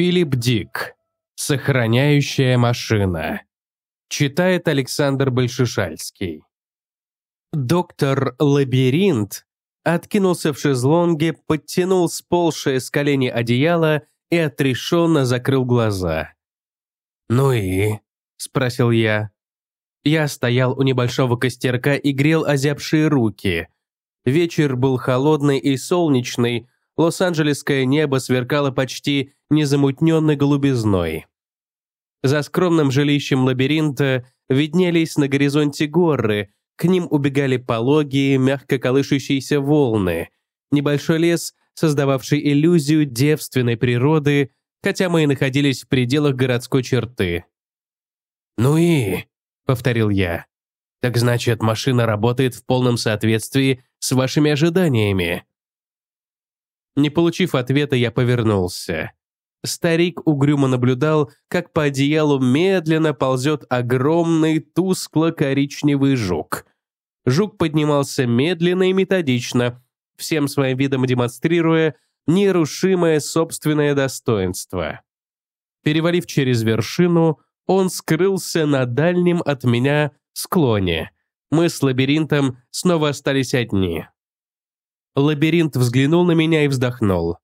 Филипп Дик. Сохраняющая машина. Читает Александр Большишальский. Доктор Лабиринт откинулся в шезлонге, подтянул сползшее с колени одеяло и отрешенно закрыл глаза. «Ну и?» – спросил я. Я стоял у небольшого костерка и грел озябшие руки. Вечер был холодный и солнечный, лос-анджелесское небо сверкало почти незамутненной голубизной. За скромным жилищем лабиринта виднелись на горизонте горы, к ним убегали пологие, мягко колышущиеся волны. Небольшой лес, создававший иллюзию девственной природы, хотя мы и находились в пределах городской черты. «Ну и...» — повторил я. «Так значит, машина работает в полном соответствии с вашими ожиданиями». Не получив ответа, я повернулся. Старик угрюмо наблюдал, как по одеялу медленно ползет огромный тускло-коричневый жук. Жук поднимался медленно и методично, всем своим видом демонстрируя нерушимое собственное достоинство. Перевалив через вершину, он скрылся на дальнем от меня склоне. Мы с лабиринтом снова остались одни. Лабиринт взглянул на меня и вздохнул.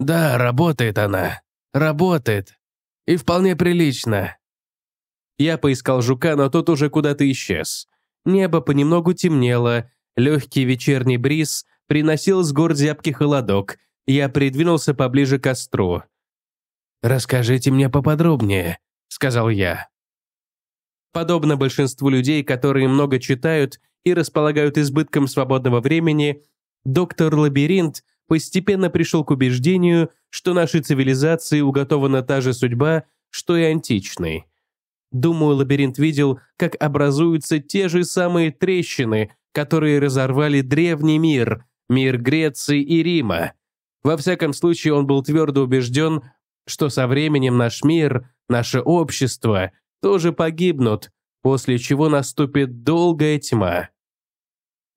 «Да, работает она. Работает. И вполне прилично». Я поискал жука, но тот уже куда-то исчез. Небо понемногу темнело, легкий вечерний бриз приносил с гор зябкий холодок. Я придвинулся поближе к костру. «Расскажите мне поподробнее», — сказал я. Подобно большинству людей, которые много читают и располагают избытком свободного времени, доктор Лабиринт постепенно пришел к убеждению, что нашей цивилизации уготована та же судьба, что и античной. Думаю, лабиринт видел, как образуются те же самые трещины, которые разорвали древний мир, мир Греции и Рима. Во всяком случае, он был твердо убежден, что со временем наш мир, наше общество тоже погибнут, после чего наступит долгая тьма.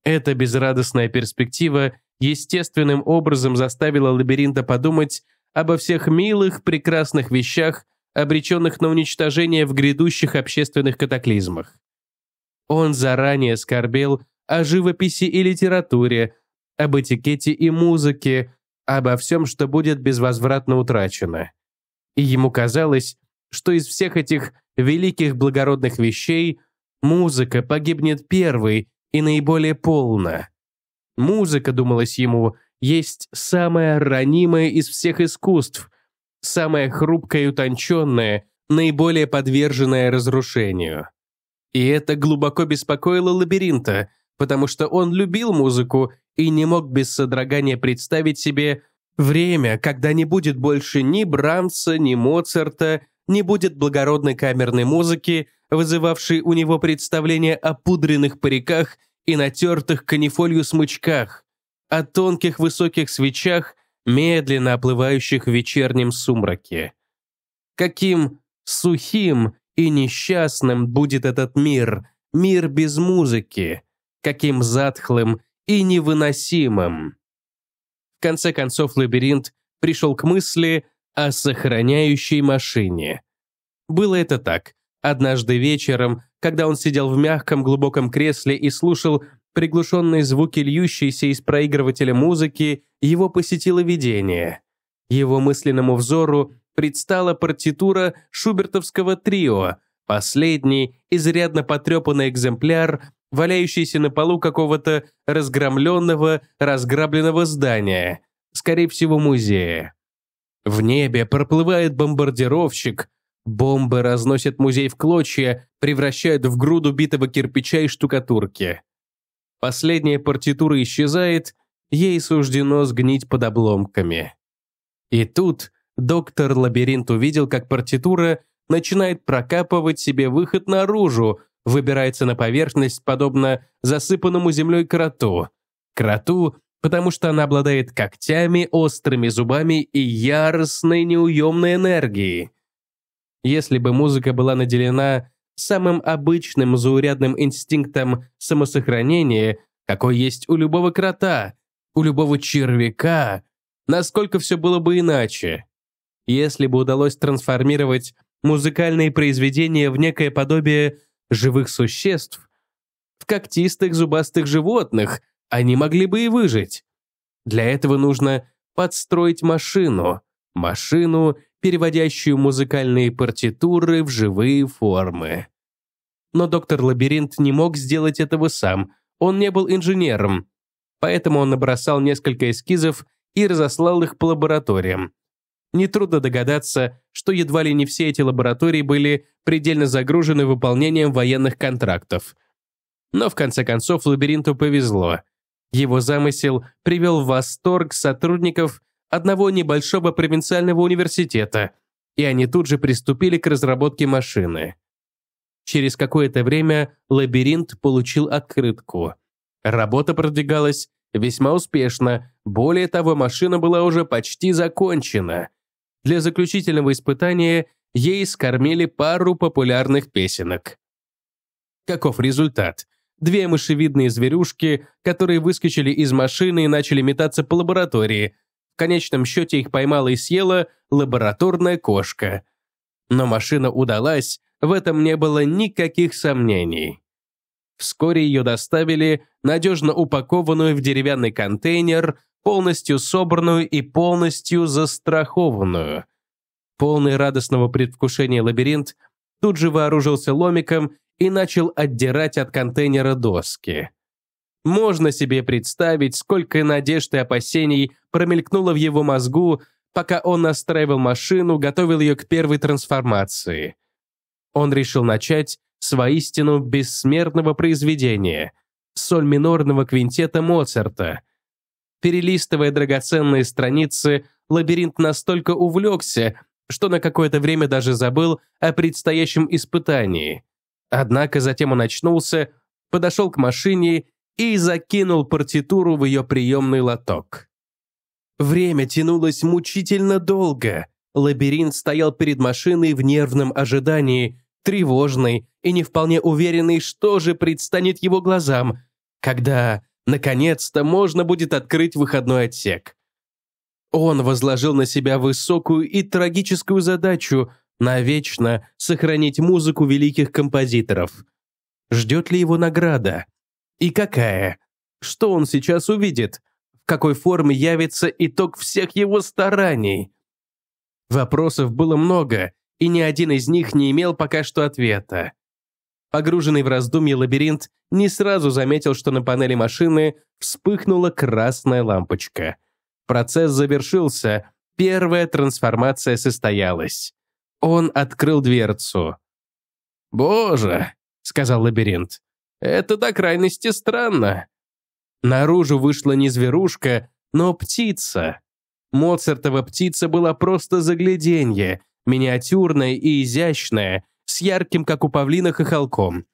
Эта безрадостная перспектива естественным образом заставила лабиринта подумать обо всех милых, прекрасных вещах, обреченных на уничтожение в грядущих общественных катаклизмах. Он заранее скорбел о живописи и литературе, об этикете и музыке, обо всем, что будет безвозвратно утрачено. И ему казалось, что из всех этих великих благородных вещей музыка погибнет первой и наиболее полно. Музыка, думалось ему, есть самая ранимая из всех искусств, самая хрупкая и утонченная, наиболее подверженная разрушению. И это глубоко беспокоило лабиринта, потому что он любил музыку и не мог без содрогания представить себе время, когда не будет больше ни Брамса, ни Моцарта, не будет благородной камерной музыки, вызывавший у него представление о пудренных париках и натертых канифолью смычках, о тонких высоких свечах, медленно оплывающих в вечернем сумраке. Каким сухим и несчастным будет этот мир, мир без музыки, каким затхлым и невыносимым. В конце концов лабиринт пришел к мысли о сохраняющей машине. Было это так. Однажды вечером, когда он сидел в мягком глубоком кресле и слушал приглушенные звуки льющиеся из проигрывателя музыки, его посетило видение. Его мысленному взору предстала партитура шубертовского трио, последний, изрядно потрепанный экземпляр, валяющийся на полу какого-то разгромленного, разграбленного здания, скорее всего, музея. В небе проплывает бомбардировщик, Бомбы разносят музей в клочья, превращают в груду битого кирпича и штукатурки. Последняя партитура исчезает, ей суждено сгнить под обломками. И тут доктор Лабиринт увидел, как партитура начинает прокапывать себе выход наружу, выбирается на поверхность, подобно засыпанному землей кроту. Кроту, потому что она обладает когтями, острыми зубами и яростной неуемной энергией. Если бы музыка была наделена самым обычным заурядным инстинктом самосохранения, какой есть у любого крота, у любого червяка, насколько все было бы иначе. Если бы удалось трансформировать музыкальные произведения в некое подобие живых существ, в когтистых зубастых животных, они могли бы и выжить. Для этого нужно подстроить машину, машину, переводящую музыкальные партитуры в живые формы. Но доктор Лабиринт не мог сделать этого сам, он не был инженером, поэтому он набросал несколько эскизов и разослал их по лабораториям. Нетрудно догадаться, что едва ли не все эти лаборатории были предельно загружены выполнением военных контрактов. Но в конце концов лабиринту повезло. Его замысел привел в восторг сотрудников одного небольшого провинциального университета, и они тут же приступили к разработке машины. Через какое-то время лабиринт получил открытку. Работа продвигалась весьма успешно, более того, машина была уже почти закончена. Для заключительного испытания ей скормили пару популярных песенок. Каков результат? Две мышевидные зверюшки, которые выскочили из машины и начали метаться по лаборатории, конечном счете их поймала и съела лабораторная кошка. Но машина удалась, в этом не было никаких сомнений. Вскоре ее доставили, надежно упакованную в деревянный контейнер, полностью собранную и полностью застрахованную. Полный радостного предвкушения лабиринт тут же вооружился ломиком и начал отдирать от контейнера доски. Можно себе представить, сколько надежд и опасений промелькнуло в его мозгу, пока он настраивал машину, готовил ее к первой трансформации. Он решил начать свою воистину бессмертного произведения, соль минорного квинтета Моцарта. Перелистывая драгоценные страницы, лабиринт настолько увлекся, что на какое-то время даже забыл о предстоящем испытании. Однако затем он очнулся, подошел к машине и закинул партитуру в ее приемный лоток. Время тянулось мучительно долго. Лабиринт стоял перед машиной в нервном ожидании, тревожный и не вполне уверенный, что же предстанет его глазам, когда, наконец-то, можно будет открыть выходной отсек. Он возложил на себя высокую и трагическую задачу навечно сохранить музыку великих композиторов. Ждет ли его награда? И какая? Что он сейчас увидит? В какой форме явится итог всех его стараний? Вопросов было много, и ни один из них не имел пока что ответа. Погруженный в раздумье лабиринт не сразу заметил, что на панели машины вспыхнула красная лампочка. Процесс завершился, первая трансформация состоялась. Он открыл дверцу. «Боже!» — сказал лабиринт. Это до крайности странно. Наружу вышла не зверушка, но птица. Моцартова птица была просто загляденье, миниатюрная и изящная, с ярким, как у павлина, хохолком.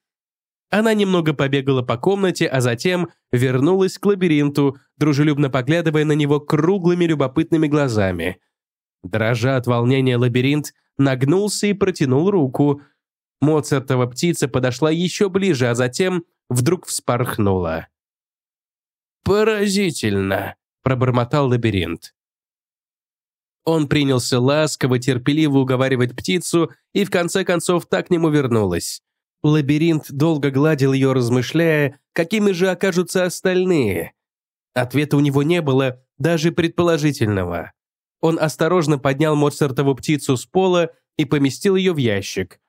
Она немного побегала по комнате, а затем вернулась к лабиринту, дружелюбно поглядывая на него круглыми любопытными глазами. Дрожа от волнения лабиринт, нагнулся и протянул руку – Моцартова птица подошла еще ближе, а затем вдруг вспорхнула. «Поразительно!» – пробормотал лабиринт. Он принялся ласково, терпеливо уговаривать птицу, и в конце концов так к нему вернулась. Лабиринт долго гладил ее, размышляя, какими же окажутся остальные. Ответа у него не было, даже предположительного. Он осторожно поднял Моцартову птицу с пола и поместил ее в ящик.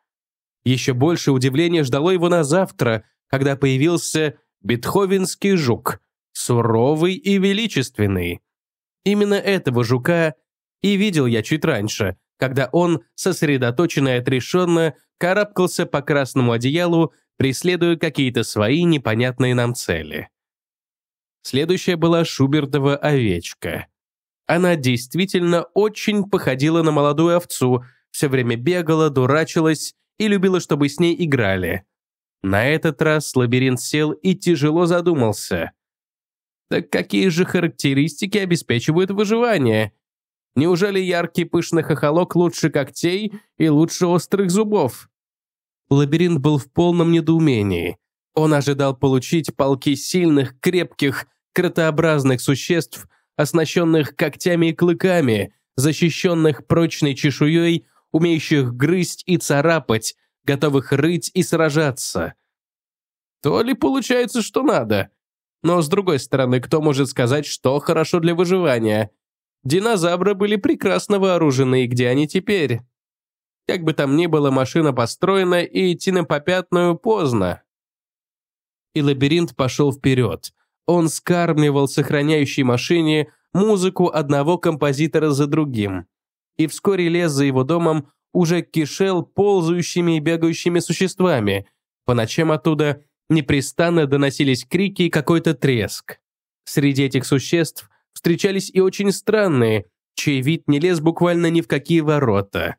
Еще больше удивления ждало его на завтра, когда появился бетховенский жук, суровый и величественный. Именно этого жука и видел я чуть раньше, когда он, сосредоточенно и отрешенно, карабкался по красному одеялу, преследуя какие-то свои непонятные нам цели. Следующая была Шубертова овечка. Она действительно очень походила на молодую овцу, все время бегала, дурачилась и любила, чтобы с ней играли. На этот раз лабиринт сел и тяжело задумался. Так какие же характеристики обеспечивают выживание? Неужели яркий пышный хохолок лучше когтей и лучше острых зубов? Лабиринт был в полном недоумении. Он ожидал получить полки сильных, крепких, кротообразных существ, оснащенных когтями и клыками, защищенных прочной чешуей умеющих грызть и царапать, готовых рыть и сражаться. То ли получается, что надо. Но, с другой стороны, кто может сказать, что хорошо для выживания? Динозавры были прекрасно вооружены, и где они теперь? Как бы там ни было, машина построена, и идти на попятную поздно. И лабиринт пошел вперед. Он скармливал сохраняющей машине музыку одного композитора за другим и вскоре лес за его домом уже кишел ползающими и бегающими существами. По ночам оттуда непрестанно доносились крики и какой-то треск. Среди этих существ встречались и очень странные, чей вид не лез буквально ни в какие ворота.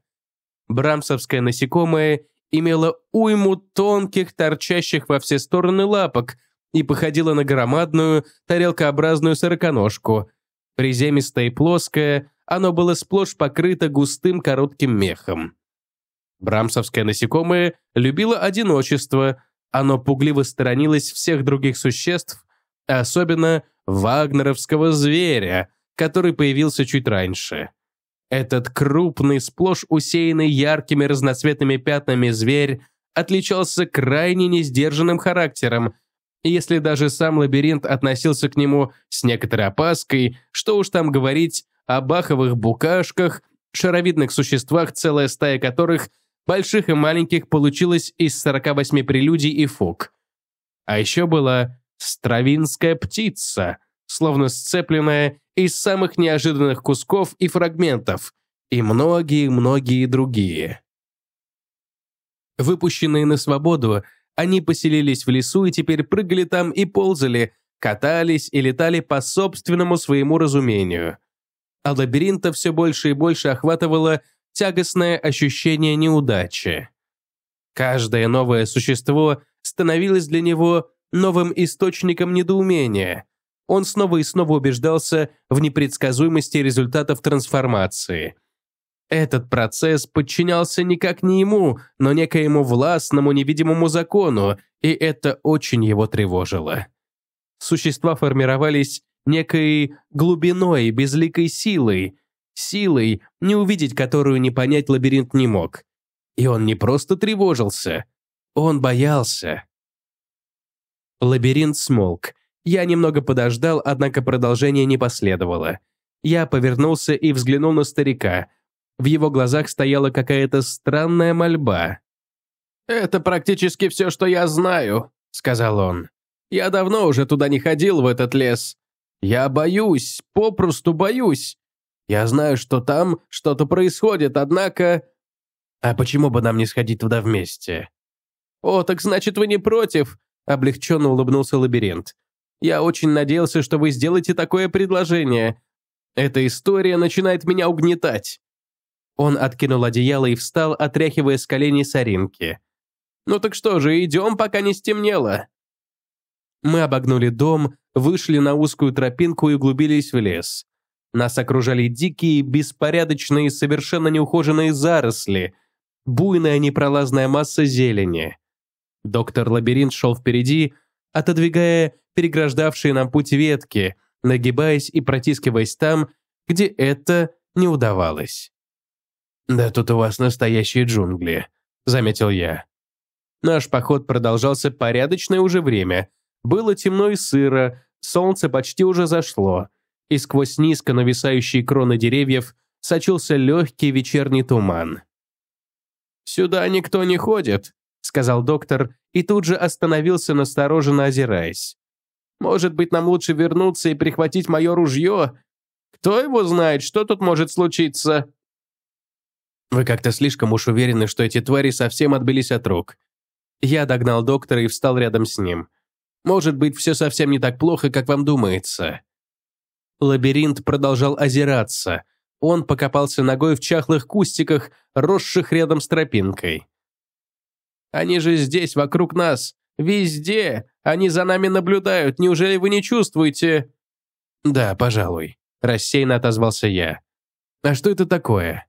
Брамсовское насекомое имело уйму тонких, торчащих во все стороны лапок и походило на громадную, тарелкообразную сороконожку. Приземистая и плоская, оно было сплошь покрыто густым коротким мехом. Брамсовское насекомое любило одиночество, оно пугливо сторонилось всех других существ, особенно вагнеровского зверя, который появился чуть раньше. Этот крупный, сплошь усеянный яркими разноцветными пятнами зверь отличался крайне несдержанным характером, и если даже сам лабиринт относился к нему с некоторой опаской, что уж там говорить о баховых букашках, шаровидных существах, целая стая которых, больших и маленьких, получилась из 48 прелюдий и фуг. А еще была «Стравинская птица», словно сцепленная из самых неожиданных кусков и фрагментов, и многие-многие другие. Выпущенные на свободу, они поселились в лесу и теперь прыгали там и ползали, катались и летали по собственному своему разумению – а лабиринта все больше и больше охватывало тягостное ощущение неудачи. Каждое новое существо становилось для него новым источником недоумения. Он снова и снова убеждался в непредсказуемости результатов трансформации. Этот процесс подчинялся никак не ему, но некоему властному невидимому закону, и это очень его тревожило. Существа формировались некой глубиной, безликой силой, силой, не увидеть которую не понять лабиринт не мог. И он не просто тревожился, он боялся. Лабиринт смолк. Я немного подождал, однако продолжение не последовало. Я повернулся и взглянул на старика. В его глазах стояла какая-то странная мольба. «Это практически все, что я знаю», — сказал он. «Я давно уже туда не ходил, в этот лес. Я боюсь, попросту боюсь. Я знаю, что там что-то происходит, однако... А почему бы нам не сходить туда вместе? О, так значит, вы не против? Облегченно улыбнулся лабиринт. Я очень надеялся, что вы сделаете такое предложение. Эта история начинает меня угнетать. Он откинул одеяло и встал, отряхивая с коленей соринки. «Ну так что же, идем, пока не стемнело». Мы обогнули дом, вышли на узкую тропинку и углубились в лес. Нас окружали дикие, беспорядочные, совершенно неухоженные заросли, буйная непролазная масса зелени. Доктор Лабиринт шел впереди, отодвигая переграждавшие нам путь ветки, нагибаясь и протискиваясь там, где это не удавалось. «Да тут у вас настоящие джунгли», — заметил я. Наш поход продолжался порядочное уже время — было темно и сыро, солнце почти уже зашло, и сквозь низко нависающие кроны деревьев сочился легкий вечерний туман. «Сюда никто не ходит», — сказал доктор, и тут же остановился, настороженно озираясь. «Может быть, нам лучше вернуться и прихватить мое ружье? Кто его знает, что тут может случиться?» «Вы как-то слишком уж уверены, что эти твари совсем отбились от рук». Я догнал доктора и встал рядом с ним. Может быть, все совсем не так плохо, как вам думается». Лабиринт продолжал озираться. Он покопался ногой в чахлых кустиках, росших рядом с тропинкой. «Они же здесь, вокруг нас. Везде. Они за нами наблюдают. Неужели вы не чувствуете?» «Да, пожалуй», – рассеянно отозвался я. «А что это такое?»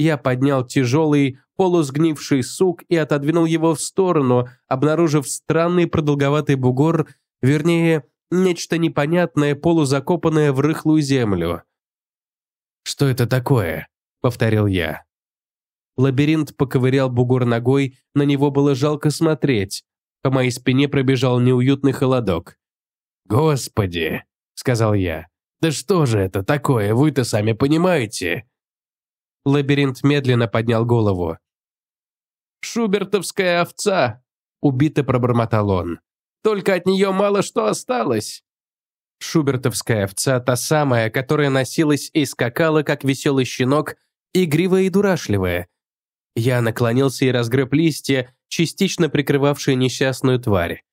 Я поднял тяжелый, полусгнивший сук и отодвинул его в сторону, обнаружив странный продолговатый бугор, вернее, нечто непонятное, полузакопанное в рыхлую землю. «Что это такое?» — повторил я. Лабиринт поковырял бугор ногой, на него было жалко смотреть. По моей спине пробежал неуютный холодок. «Господи!» — сказал я. «Да что же это такое, вы-то сами понимаете!» Лабиринт медленно поднял голову. «Шубертовская овца!» – убито пробормотал он. «Только от нее мало что осталось!» Шубертовская овца – та самая, которая носилась и скакала, как веселый щенок, игривая и дурашливая. Я наклонился и разгреб листья, частично прикрывавшие несчастную тварь.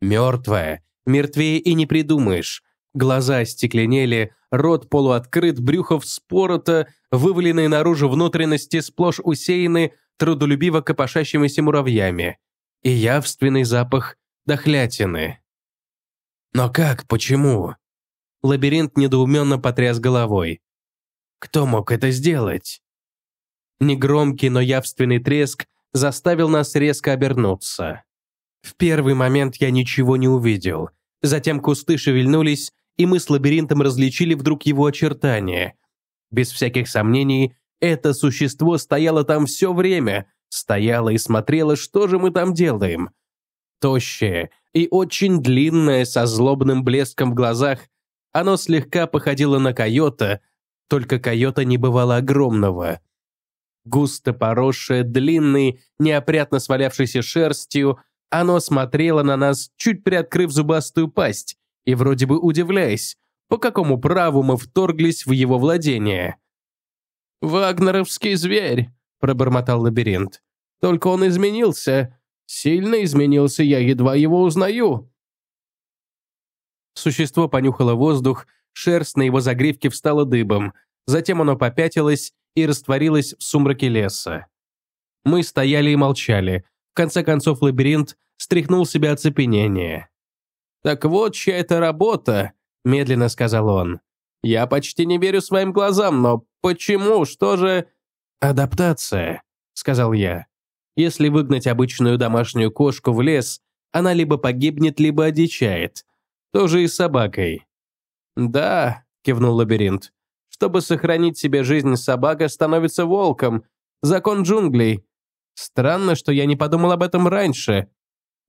Мертвая, мертвее и не придумаешь. Глаза стекленели, рот полуоткрыт, брюхо вспорото, вываленные наружу внутренности сплошь усеяны трудолюбиво копошащимися муравьями. И явственный запах дохлятины. «Но как? Почему?» Лабиринт недоуменно потряс головой. «Кто мог это сделать?» Негромкий, но явственный треск заставил нас резко обернуться. В первый момент я ничего не увидел. Затем кусты шевельнулись, и мы с лабиринтом различили вдруг его очертания. Без всяких сомнений, это существо стояло там все время, стояло и смотрело, что же мы там делаем. Тощее и очень длинное, со злобным блеском в глазах, оно слегка походило на койота, только койота не бывало огромного. Густо поросшее, длинной, неопрятно свалявшейся шерстью, оно смотрело на нас, чуть приоткрыв зубастую пасть, и вроде бы удивляясь, по какому праву мы вторглись в его владение. «Вагнеровский зверь», — пробормотал лабиринт. «Только он изменился. Сильно изменился, я едва его узнаю». Существо понюхало воздух, шерсть на его загривке встала дыбом, затем оно попятилось и растворилось в сумраке леса. Мы стояли и молчали. В конце концов лабиринт стряхнул себя оцепенение. «Так вот, чья это работа», – медленно сказал он. «Я почти не верю своим глазам, но почему, что же...» «Адаптация», – сказал я. «Если выгнать обычную домашнюю кошку в лес, она либо погибнет, либо одичает. То же и с собакой». «Да», – кивнул лабиринт. «Чтобы сохранить себе жизнь, собака становится волком. Закон джунглей. Странно, что я не подумал об этом раньше.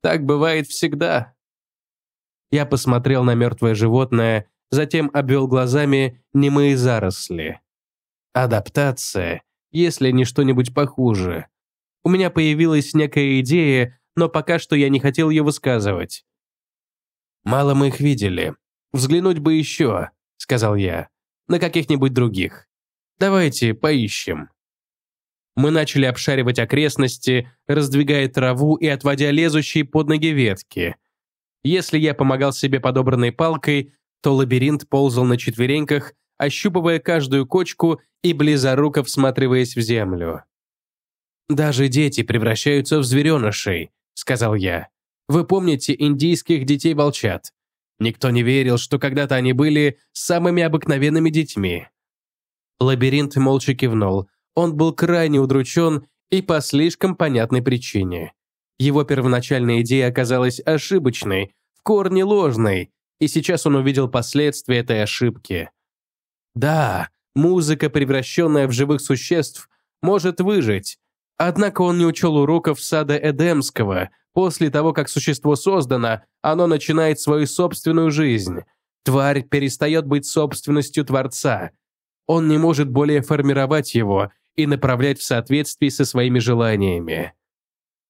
Так бывает всегда». Я посмотрел на мертвое животное, затем обвел глазами немые заросли. Адаптация, если не что-нибудь похуже. У меня появилась некая идея, но пока что я не хотел ее высказывать. «Мало мы их видели. Взглянуть бы еще», — сказал я, — «на каких-нибудь других. Давайте поищем». Мы начали обшаривать окрестности, раздвигая траву и отводя лезущие под ноги ветки — если я помогал себе подобранной палкой, то лабиринт ползал на четвереньках, ощупывая каждую кочку и близоруко всматриваясь в землю. «Даже дети превращаются в зверенышей», — сказал я. «Вы помните индийских детей-волчат? Никто не верил, что когда-то они были самыми обыкновенными детьми». Лабиринт молча кивнул. Он был крайне удручен и по слишком понятной причине. Его первоначальная идея оказалась ошибочной, в корне ложной, и сейчас он увидел последствия этой ошибки. Да, музыка, превращенная в живых существ, может выжить. Однако он не учел уроков сада Эдемского. После того, как существо создано, оно начинает свою собственную жизнь. Тварь перестает быть собственностью Творца. Он не может более формировать его и направлять в соответствии со своими желаниями.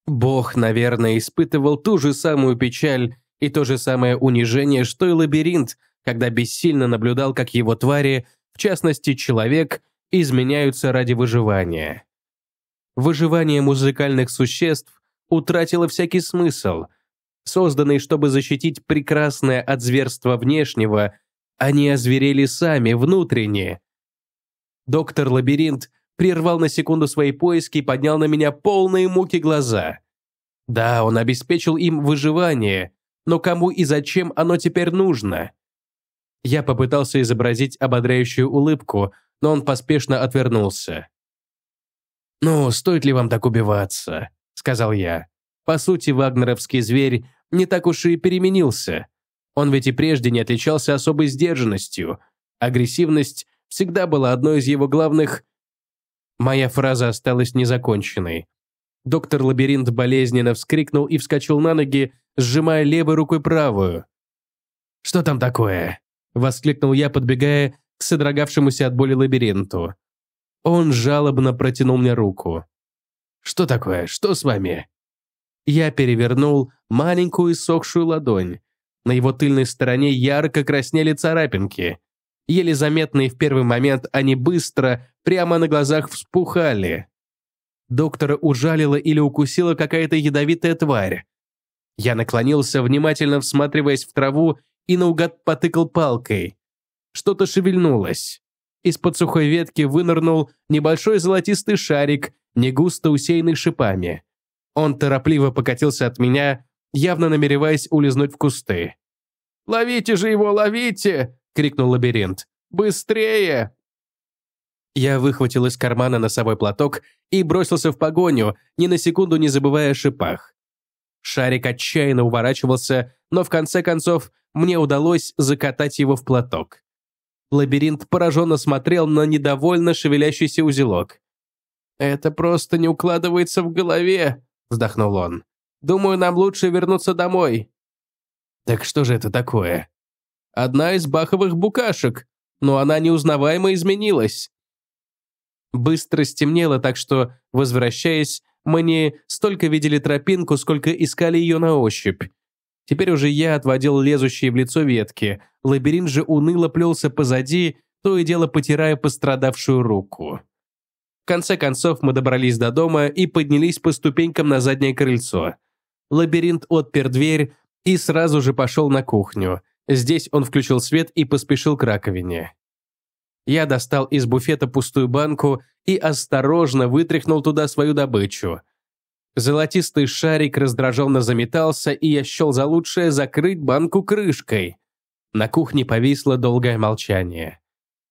Бог, наверное, испытывал ту же самую печаль и то же самое унижение, что и лабиринт, когда бессильно наблюдал, как его твари, в частности человек, изменяются ради выживания. Выживание музыкальных существ утратило всякий смысл. Созданные, чтобы защитить прекрасное от зверства внешнего, они озверели сами, внутренне. Доктор Лабиринт прервал на секунду свои поиски и поднял на меня полные муки глаза. Да, он обеспечил им выживание, но кому и зачем оно теперь нужно? Я попытался изобразить ободряющую улыбку, но он поспешно отвернулся. «Ну, стоит ли вам так убиваться?» — сказал я. По сути, вагнеровский зверь не так уж и переменился. Он ведь и прежде не отличался особой сдержанностью. Агрессивность всегда была одной из его главных Моя фраза осталась незаконченной. Доктор Лабиринт болезненно вскрикнул и вскочил на ноги, сжимая левой рукой правую. «Что там такое?» – воскликнул я, подбегая к содрогавшемуся от боли лабиринту. Он жалобно протянул мне руку. «Что такое? Что с вами?» Я перевернул маленькую сохшую ладонь. На его тыльной стороне ярко краснели царапинки – еле заметные в первый момент, они быстро, прямо на глазах вспухали. Доктора ужалила или укусила какая-то ядовитая тварь. Я наклонился, внимательно всматриваясь в траву, и наугад потыкал палкой. Что-то шевельнулось. Из-под сухой ветки вынырнул небольшой золотистый шарик, не густо усеянный шипами. Он торопливо покатился от меня, явно намереваясь улизнуть в кусты. «Ловите же его, ловите!» — крикнул лабиринт. «Быстрее!» Я выхватил из кармана носовой платок и бросился в погоню, ни на секунду не забывая о шипах. Шарик отчаянно уворачивался, но в конце концов мне удалось закатать его в платок. Лабиринт пораженно смотрел на недовольно шевелящийся узелок. «Это просто не укладывается в голове», — вздохнул он. «Думаю, нам лучше вернуться домой». «Так что же это такое?» Одна из баховых букашек, но она неузнаваемо изменилась. Быстро стемнело, так что, возвращаясь, мы не столько видели тропинку, сколько искали ее на ощупь. Теперь уже я отводил лезущие в лицо ветки, лабиринт же уныло плелся позади, то и дело потирая пострадавшую руку. В конце концов мы добрались до дома и поднялись по ступенькам на заднее крыльцо. Лабиринт отпер дверь и сразу же пошел на кухню. Здесь он включил свет и поспешил к раковине. Я достал из буфета пустую банку и осторожно вытряхнул туда свою добычу. Золотистый шарик раздраженно заметался, и я счел за лучшее закрыть банку крышкой. На кухне повисло долгое молчание.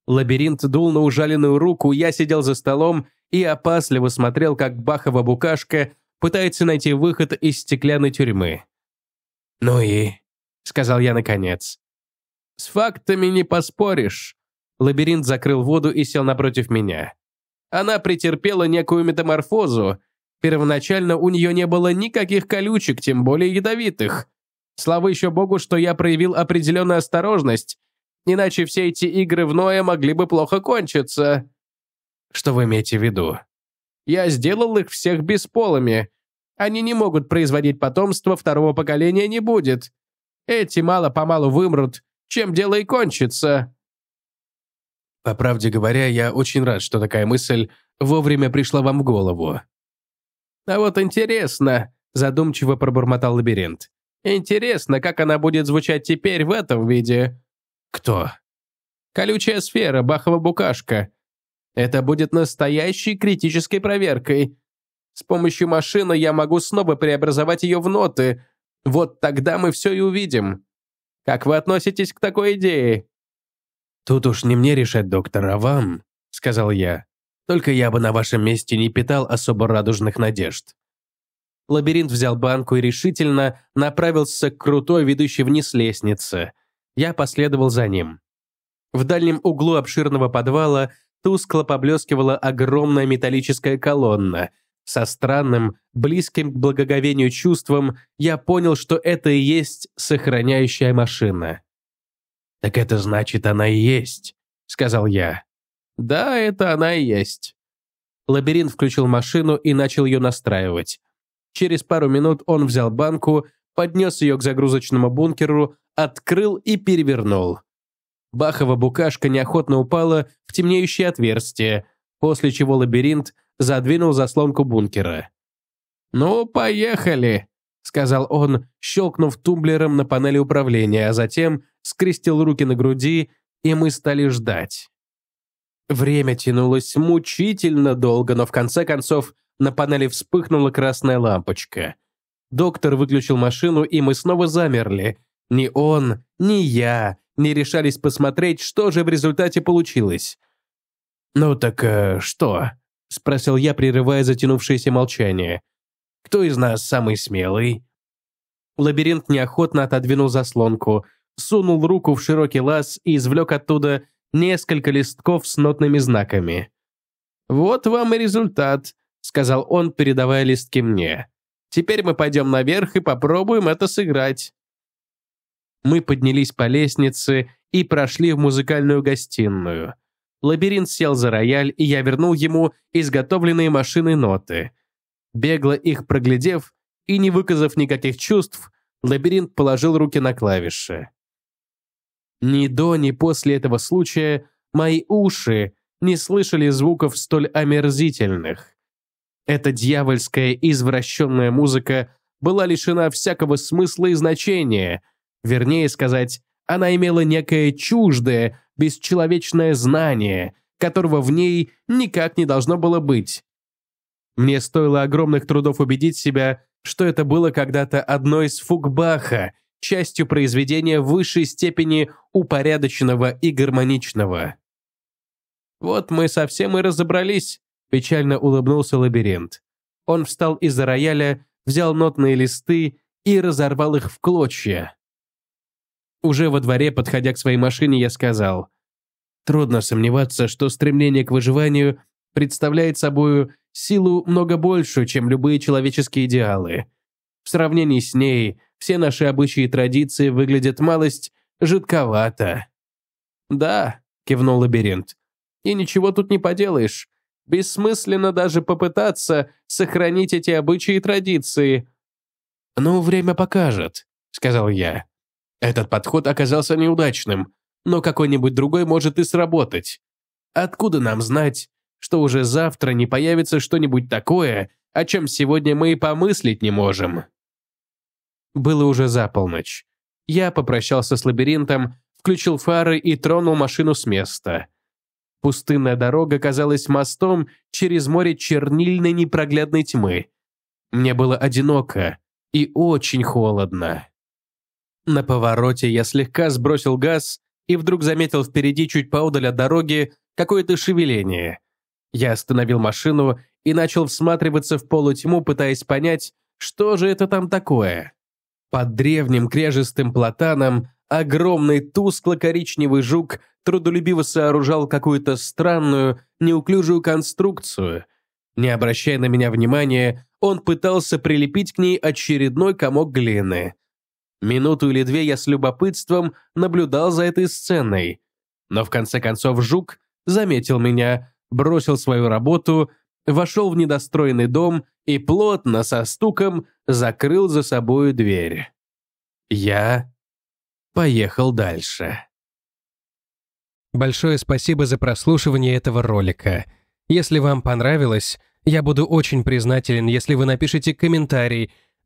Лабиринт дул на ужаленную руку, я сидел за столом и опасливо смотрел, как Бахова букашка пытается найти выход из стеклянной тюрьмы. «Ну и?» — сказал я наконец. «С фактами не поспоришь». Лабиринт закрыл воду и сел напротив меня. Она претерпела некую метаморфозу. Первоначально у нее не было никаких колючек, тем более ядовитых. Слава еще богу, что я проявил определенную осторожность, иначе все эти игры в Ноя могли бы плохо кончиться. Что вы имеете в виду? Я сделал их всех бесполыми. Они не могут производить потомство, второго поколения не будет. Эти мало-помалу вымрут, чем дело и кончится. По правде говоря, я очень рад, что такая мысль вовремя пришла вам в голову. А вот интересно, задумчиво пробормотал лабиринт. Интересно, как она будет звучать теперь в этом виде. Кто? Колючая сфера, Бахова-букашка. Это будет настоящей критической проверкой. С помощью машины я могу снова преобразовать ее в ноты, вот тогда мы все и увидим. Как вы относитесь к такой идее?» «Тут уж не мне решать, доктор, а вам», — сказал я. «Только я бы на вашем месте не питал особо радужных надежд». Лабиринт взял банку и решительно направился к крутой, ведущей вниз лестнице. Я последовал за ним. В дальнем углу обширного подвала тускло поблескивала огромная металлическая колонна, со странным, близким к благоговению чувством я понял, что это и есть сохраняющая машина. «Так это значит, она и есть», — сказал я. «Да, это она и есть». Лабиринт включил машину и начал ее настраивать. Через пару минут он взял банку, поднес ее к загрузочному бункеру, открыл и перевернул. Бахова букашка неохотно упала в темнеющее отверстие, после чего лабиринт задвинул заслонку бункера. «Ну, поехали!» — сказал он, щелкнув тумблером на панели управления, а затем скрестил руки на груди, и мы стали ждать. Время тянулось мучительно долго, но в конце концов на панели вспыхнула красная лампочка. Доктор выключил машину, и мы снова замерли. Ни он, ни я не решались посмотреть, что же в результате получилось. «Ну так э, что?» — спросил я, прерывая затянувшееся молчание. «Кто из нас самый смелый?» Лабиринт неохотно отодвинул заслонку, сунул руку в широкий лаз и извлек оттуда несколько листков с нотными знаками. «Вот вам и результат», — сказал он, передавая листки мне. «Теперь мы пойдем наверх и попробуем это сыграть». Мы поднялись по лестнице и прошли в музыкальную гостиную — Лабиринт сел за рояль, и я вернул ему изготовленные машины ноты. Бегло их проглядев и не выказав никаких чувств, лабиринт положил руки на клавиши. Ни до, ни после этого случая мои уши не слышали звуков столь омерзительных. Эта дьявольская извращенная музыка была лишена всякого смысла и значения, вернее сказать, она имела некое чуждое, бесчеловечное знание, которого в ней никак не должно было быть. Мне стоило огромных трудов убедить себя, что это было когда-то одной из фугбаха, частью произведения высшей степени упорядоченного и гармоничного. «Вот мы совсем и разобрались», – печально улыбнулся лабиринт. Он встал из-за рояля, взял нотные листы и разорвал их в клочья. Уже во дворе, подходя к своей машине, я сказал, «Трудно сомневаться, что стремление к выживанию представляет собой силу много большую, чем любые человеческие идеалы. В сравнении с ней все наши обычаи и традиции выглядят малость жидковато». «Да», — кивнул лабиринт, — «и ничего тут не поделаешь. Бессмысленно даже попытаться сохранить эти обычаи и традиции». «Ну, время покажет», — сказал я. Этот подход оказался неудачным, но какой-нибудь другой может и сработать. Откуда нам знать, что уже завтра не появится что-нибудь такое, о чем сегодня мы и помыслить не можем? Было уже за полночь. Я попрощался с лабиринтом, включил фары и тронул машину с места. Пустынная дорога казалась мостом через море чернильной непроглядной тьмы. Мне было одиноко и очень холодно. На повороте я слегка сбросил газ и вдруг заметил впереди, чуть поодаль от дороги, какое-то шевеление. Я остановил машину и начал всматриваться в полутьму, пытаясь понять, что же это там такое. Под древним крежестым платаном огромный тускло-коричневый жук трудолюбиво сооружал какую-то странную, неуклюжую конструкцию. Не обращая на меня внимания, он пытался прилепить к ней очередной комок глины. Минуту или две я с любопытством наблюдал за этой сценой. Но в конце концов Жук заметил меня, бросил свою работу, вошел в недостроенный дом и плотно, со стуком, закрыл за собой дверь. Я поехал дальше. Большое спасибо за прослушивание этого ролика. Если вам понравилось, я буду очень признателен, если вы напишите комментарий –